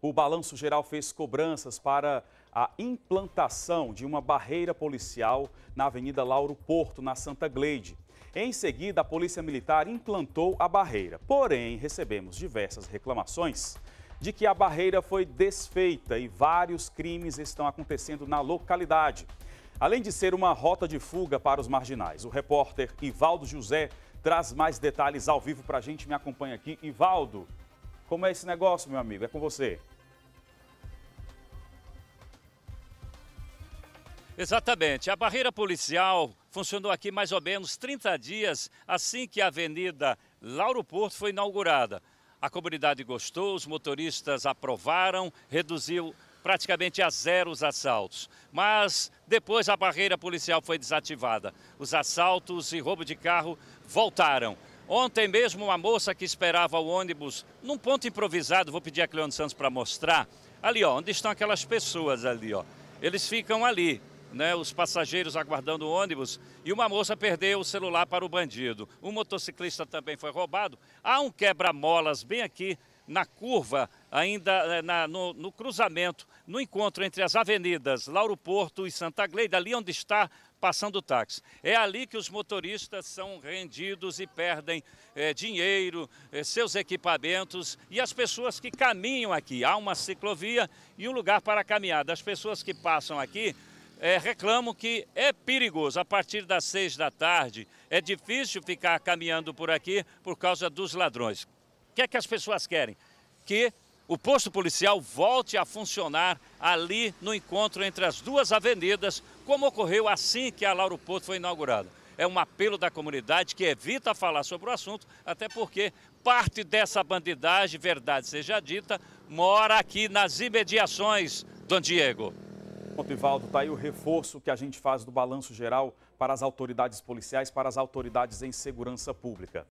O Balanço Geral fez cobranças para a implantação de uma barreira policial na Avenida Lauro Porto, na Santa Gleide. Em seguida, a Polícia Militar implantou a barreira. Porém, recebemos diversas reclamações de que a barreira foi desfeita e vários crimes estão acontecendo na localidade. Além de ser uma rota de fuga para os marginais, o repórter Ivaldo José traz mais detalhes ao vivo para a gente. Me acompanha aqui. Ivaldo, como é esse negócio, meu amigo? É com você. Exatamente. A barreira policial funcionou aqui mais ou menos 30 dias assim que a Avenida Lauro Porto foi inaugurada. A comunidade gostou, os motoristas aprovaram, reduziu praticamente a zero os assaltos. Mas depois a barreira policial foi desativada. Os assaltos e roubo de carro voltaram. Ontem mesmo, uma moça que esperava o ônibus num ponto improvisado, vou pedir a Cleone Santos para mostrar, ali ó, onde estão aquelas pessoas ali, ó. Eles ficam ali, né, os passageiros aguardando o ônibus, e uma moça perdeu o celular para o bandido. Um motociclista também foi roubado. Há um quebra-molas bem aqui na curva ainda eh, na, no, no, cruzamento, no encontro entre as avenidas Lauro Porto e Santa Gleida, ali onde está passando o táxi. É ali que os motoristas são rendidos e perdem é, dinheiro, é, seus equipamentos e as pessoas que caminham aqui. Há uma ciclovia e um lugar para caminhada. As pessoas que passam aqui é, reclamam que é perigoso. A partir das seis da tarde é difícil ficar caminhando por aqui por causa dos ladrões. O que é que as pessoas querem? Que o posto policial volte a funcionar ali no encontro entre as duas avenidas, como ocorreu assim que a Lauro Porto foi inaugurada. É um apelo da comunidade que evita falar sobre o assunto, até porque parte dessa bandidagem, verdade seja dita, mora aqui nas imediações, Don Diego. Opivaldo, está aí o reforço que a gente faz do balanço geral para as autoridades policiais, para as autoridades em segurança pública.